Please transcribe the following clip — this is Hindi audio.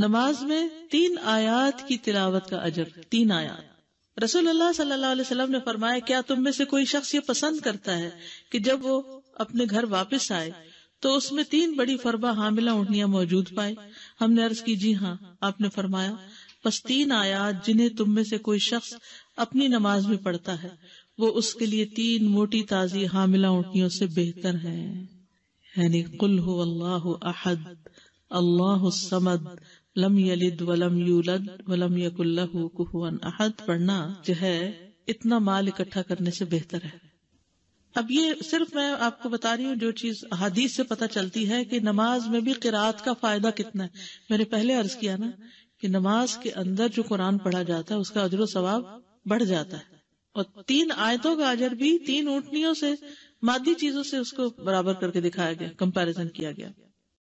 नमाज में तीन आयात की तिलावत का अजर तीन आयात रसूल अल्लाह सल्लल्लाहु अलैहि वसल्लम ने फरमाया क्या तुम में से कोई शख्स ये पसंद करता है कि जब वो अपने घर वापस आए तो उसमें तीन बड़ी फरबा हामिला उठनिया मौजूद पाए हमने अर्ज की जी हाँ आपने फरमाया बस तीन आयात जिन्हें तुम में से कोई शख्स अपनी नमाज में पढ़ता है वो उसके लिए तीन मोटी ताजी हामिला उठनियों से बेहतर है यानी कुल अहद अल्लाह समद लम यलिद वलम यूलद वलम यकुल्लहु अहद पढ़ना जो है इतना माल इकट्ठा करने से बेहतर है अब ये सिर्फ मैं आपको बता रही हूँ जो चीज हदीस से पता चलती है कि नमाज में भी किरात का फायदा कितना है मैंने पहले अर्ज किया ना कि नमाज के अंदर जो कुरान पढ़ा जाता है उसका अजर सवाब बढ़ जाता है और तीन आयतों का अजर भी तीन ऊटनियों से मादी चीजों से उसको बराबर करके दिखाया गया कंपेरिजन किया गया